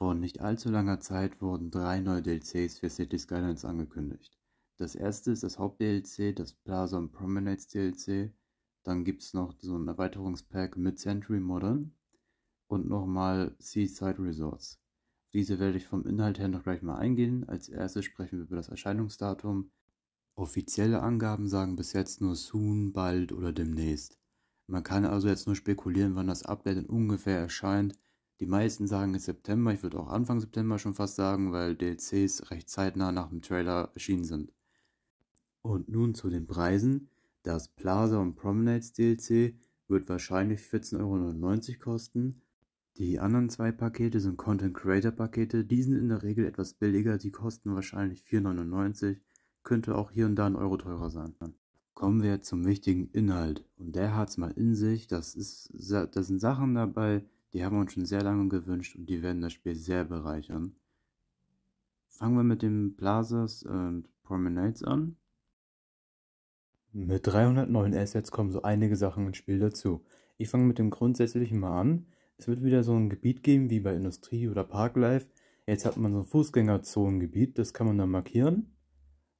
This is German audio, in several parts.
Vor nicht allzu langer Zeit wurden drei neue DLCs für City Skylines angekündigt. Das erste ist das Haupt-DLC, das Plaza und Promenades DLC. Dann gibt es noch so ein Erweiterungspack Mid-Century Modern und nochmal Seaside Resorts. Diese werde ich vom Inhalt her noch gleich mal eingehen. Als erstes sprechen wir über das Erscheinungsdatum. Offizielle Angaben sagen bis jetzt nur soon, bald oder demnächst. Man kann also jetzt nur spekulieren, wann das Update ungefähr erscheint, die meisten sagen es September, ich würde auch Anfang September schon fast sagen, weil DLCs recht zeitnah nach dem Trailer erschienen sind. Und nun zu den Preisen. Das Plaza und Promenades DLC wird wahrscheinlich 14,99 Euro kosten. Die anderen zwei Pakete sind Content Creator Pakete, die sind in der Regel etwas billiger, die kosten wahrscheinlich 4,99 Euro, könnte auch hier und da ein Euro teurer sein. Kommen wir zum wichtigen Inhalt und der hat es mal in sich, das ist, das sind Sachen dabei, die haben wir uns schon sehr lange gewünscht und die werden das Spiel sehr bereichern. Fangen wir mit den Plazas und Promenades an. Mit 309 Assets kommen so einige Sachen ins Spiel dazu. Ich fange mit dem Grundsätzlichen mal an. Es wird wieder so ein Gebiet geben wie bei Industrie oder Parklife. Jetzt hat man so ein Fußgängerzonengebiet, das kann man dann markieren.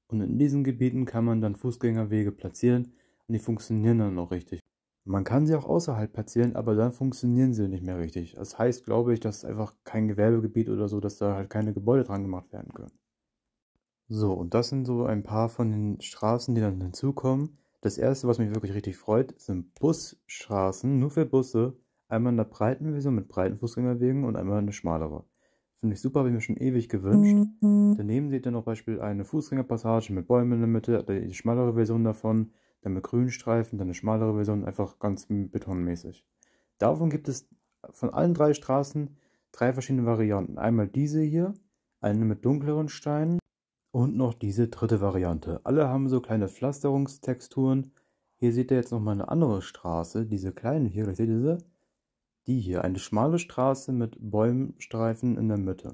Und in diesen Gebieten kann man dann Fußgängerwege platzieren und die funktionieren dann auch richtig. Man kann sie auch außerhalb platzieren, aber dann funktionieren sie nicht mehr richtig. Das heißt, glaube ich, dass es einfach kein Gewerbegebiet oder so, dass da halt keine Gebäude dran gemacht werden können. So, und das sind so ein paar von den Straßen, die dann hinzukommen. Das erste, was mich wirklich richtig freut, sind Busstraßen, nur für Busse. Einmal in der breiten Version mit breiten Fußgängerwegen und einmal eine schmalere. Finde ich super, habe ich mir schon ewig gewünscht. Mhm. Daneben seht ihr noch beispielsweise eine Fußgängerpassage mit Bäumen in der Mitte, die schmalere Version davon dann mit grünen Streifen, dann eine schmalere Version, einfach ganz betonmäßig. Davon gibt es von allen drei Straßen drei verschiedene Varianten. Einmal diese hier, eine mit dunkleren Steinen und noch diese dritte Variante. Alle haben so kleine Pflasterungstexturen. Hier seht ihr jetzt nochmal eine andere Straße, diese kleine hier, seht ihr sie? Die hier, eine schmale Straße mit Bäumenstreifen in der Mitte.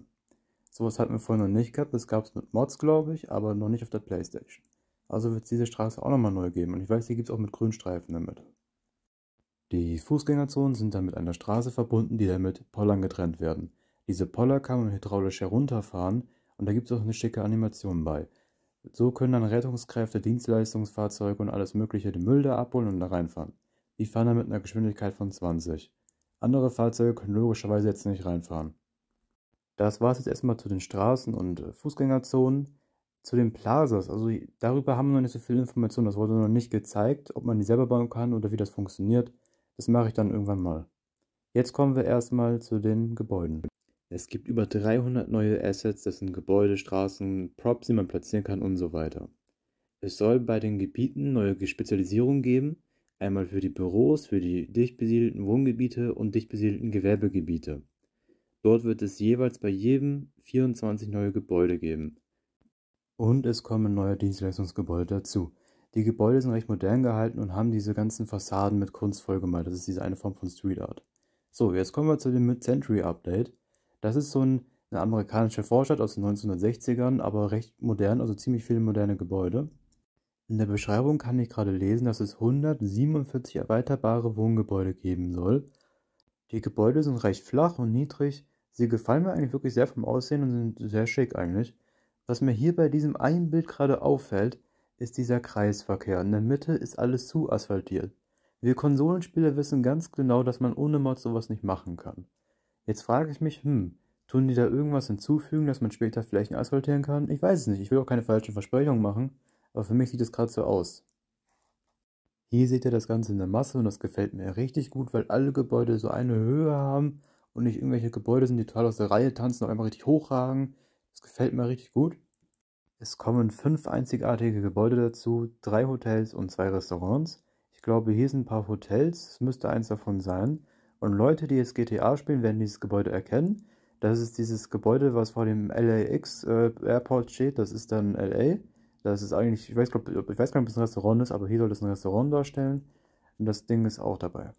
Sowas hatten wir vorher noch nicht gehabt, das gab es mit Mods, glaube ich, aber noch nicht auf der Playstation. Also wird es diese Straße auch nochmal neu geben. Und ich weiß, die gibt es auch mit Grünstreifen damit. Die Fußgängerzonen sind dann mit einer Straße verbunden, die dann mit Pollern getrennt werden. Diese Poller kann man hydraulisch herunterfahren und da gibt es auch eine schicke Animation bei. So können dann Rettungskräfte, Dienstleistungsfahrzeuge und alles Mögliche den Müll da abholen und da reinfahren. Die fahren dann mit einer Geschwindigkeit von 20. Andere Fahrzeuge können logischerweise jetzt nicht reinfahren. Das war es jetzt erstmal zu den Straßen und äh, Fußgängerzonen zu den Plazas. Also darüber haben wir noch nicht so viel Informationen. Das wurde noch nicht gezeigt, ob man die selber bauen kann oder wie das funktioniert. Das mache ich dann irgendwann mal. Jetzt kommen wir erstmal zu den Gebäuden. Es gibt über 300 neue Assets, das sind Gebäude, Straßen, Props, die man platzieren kann und so weiter. Es soll bei den Gebieten neue Spezialisierungen geben, einmal für die Büros, für die dicht besiedelten Wohngebiete und dicht besiedelten Gewerbegebiete. Dort wird es jeweils bei jedem 24 neue Gebäude geben. Und es kommen neue Dienstleistungsgebäude dazu. Die Gebäude sind recht modern gehalten und haben diese ganzen Fassaden mit Kunst vollgemalt. Das ist diese eine Form von Street Art. So, jetzt kommen wir zu dem Mid-Century Update. Das ist so ein, eine amerikanische Vorstadt aus den 1960ern, aber recht modern, also ziemlich viele moderne Gebäude. In der Beschreibung kann ich gerade lesen, dass es 147 erweiterbare Wohngebäude geben soll. Die Gebäude sind recht flach und niedrig. Sie gefallen mir eigentlich wirklich sehr vom Aussehen und sind sehr schick eigentlich. Was mir hier bei diesem einen Bild gerade auffällt, ist dieser Kreisverkehr. In der Mitte ist alles zu asphaltiert. Wir Konsolenspieler wissen ganz genau, dass man ohne Mod sowas nicht machen kann. Jetzt frage ich mich, hm, tun die da irgendwas hinzufügen, dass man später Flächen asphaltieren kann? Ich weiß es nicht, ich will auch keine falschen Versprechungen machen, aber für mich sieht es gerade so aus. Hier seht ihr das Ganze in der Masse und das gefällt mir richtig gut, weil alle Gebäude so eine Höhe haben und nicht irgendwelche Gebäude sind, die total aus der Reihe tanzen, auf einmal richtig hochragen. Das gefällt mir richtig gut. Es kommen fünf einzigartige Gebäude dazu, drei Hotels und zwei Restaurants. Ich glaube, hier sind ein paar Hotels, es müsste eins davon sein. Und Leute, die jetzt GTA spielen, werden dieses Gebäude erkennen. Das ist dieses Gebäude, was vor dem LAX äh, Airport steht. Das ist dann LA. Das ist eigentlich, ich weiß, glaub, ich weiß gar nicht, ob es ein Restaurant ist, aber hier soll es ein Restaurant darstellen. Und das Ding ist auch dabei.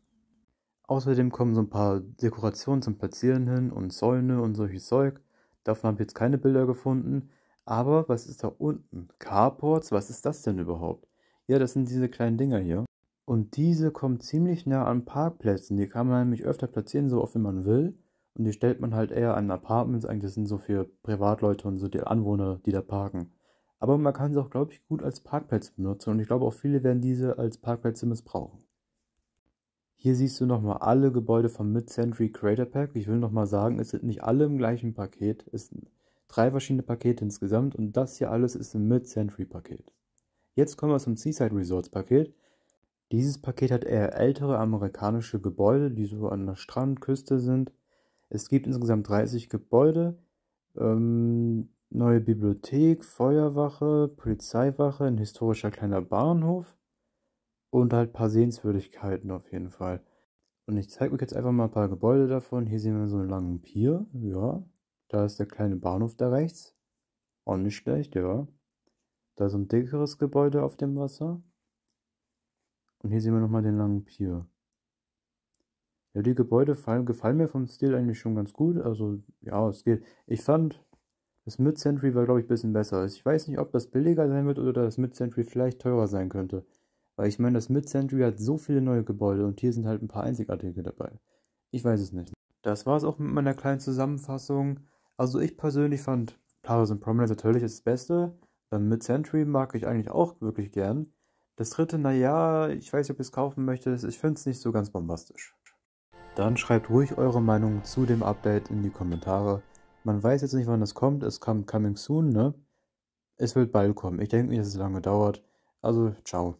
Außerdem kommen so ein paar Dekorationen zum Platzieren hin und Säune und solches Zeug. Davon habe ich jetzt keine Bilder gefunden. Aber was ist da unten? Carports, was ist das denn überhaupt? Ja, das sind diese kleinen Dinger hier. Und diese kommen ziemlich nah an Parkplätzen. Die kann man nämlich öfter platzieren, so oft wie man will. Und die stellt man halt eher an Apartments. Eigentlich sind so für Privatleute und so die Anwohner, die da parken. Aber man kann sie auch, glaube ich, gut als Parkplätze benutzen. Und ich glaube auch viele werden diese als Parkplätze missbrauchen. Hier siehst du nochmal alle Gebäude vom Mid-Century Crater Pack. Ich will nochmal sagen, es sind nicht alle im gleichen Paket. Es drei verschiedene Pakete insgesamt und das hier alles ist im Mid-Century-Paket. Jetzt kommen wir zum Seaside Resorts-Paket. Dieses Paket hat eher ältere amerikanische Gebäude, die so an der Strandküste sind. Es gibt insgesamt 30 Gebäude, ähm, neue Bibliothek, Feuerwache, Polizeiwache, ein historischer kleiner Bahnhof und halt ein paar Sehenswürdigkeiten auf jeden Fall. Und ich zeige euch jetzt einfach mal ein paar Gebäude davon. Hier sehen wir so einen langen Pier, ja, da ist der kleine Bahnhof da rechts. Auch nicht schlecht, ja. Da ist ein dickeres Gebäude auf dem Wasser. Und hier sehen wir nochmal den langen Pier. Ja, die Gebäude fallen, gefallen mir vom Stil eigentlich schon ganz gut. Also, ja, es geht. Ich fand, das Mid-Century war, glaube ich, ein bisschen besser. Also, ich weiß nicht, ob das billiger sein wird oder das Mid-Century vielleicht teurer sein könnte. Weil ich meine, das Mid-Century hat so viele neue Gebäude und hier sind halt ein paar einzigartige dabei. Ich weiß es nicht. Das war es auch mit meiner kleinen Zusammenfassung. Also ich persönlich fand Plaza and Prominence natürlich das Beste. Dann ähm, Mid-Century mag ich eigentlich auch wirklich gern. Das dritte, naja, ich weiß nicht, ob ihr es kaufen möchtet. Ich finde es nicht so ganz bombastisch. Dann schreibt ruhig eure Meinung zu dem Update in die Kommentare. Man weiß jetzt nicht, wann das kommt. Es kam coming soon, ne? Es wird bald kommen. Ich denke nicht, dass es lange dauert. Also, ciao.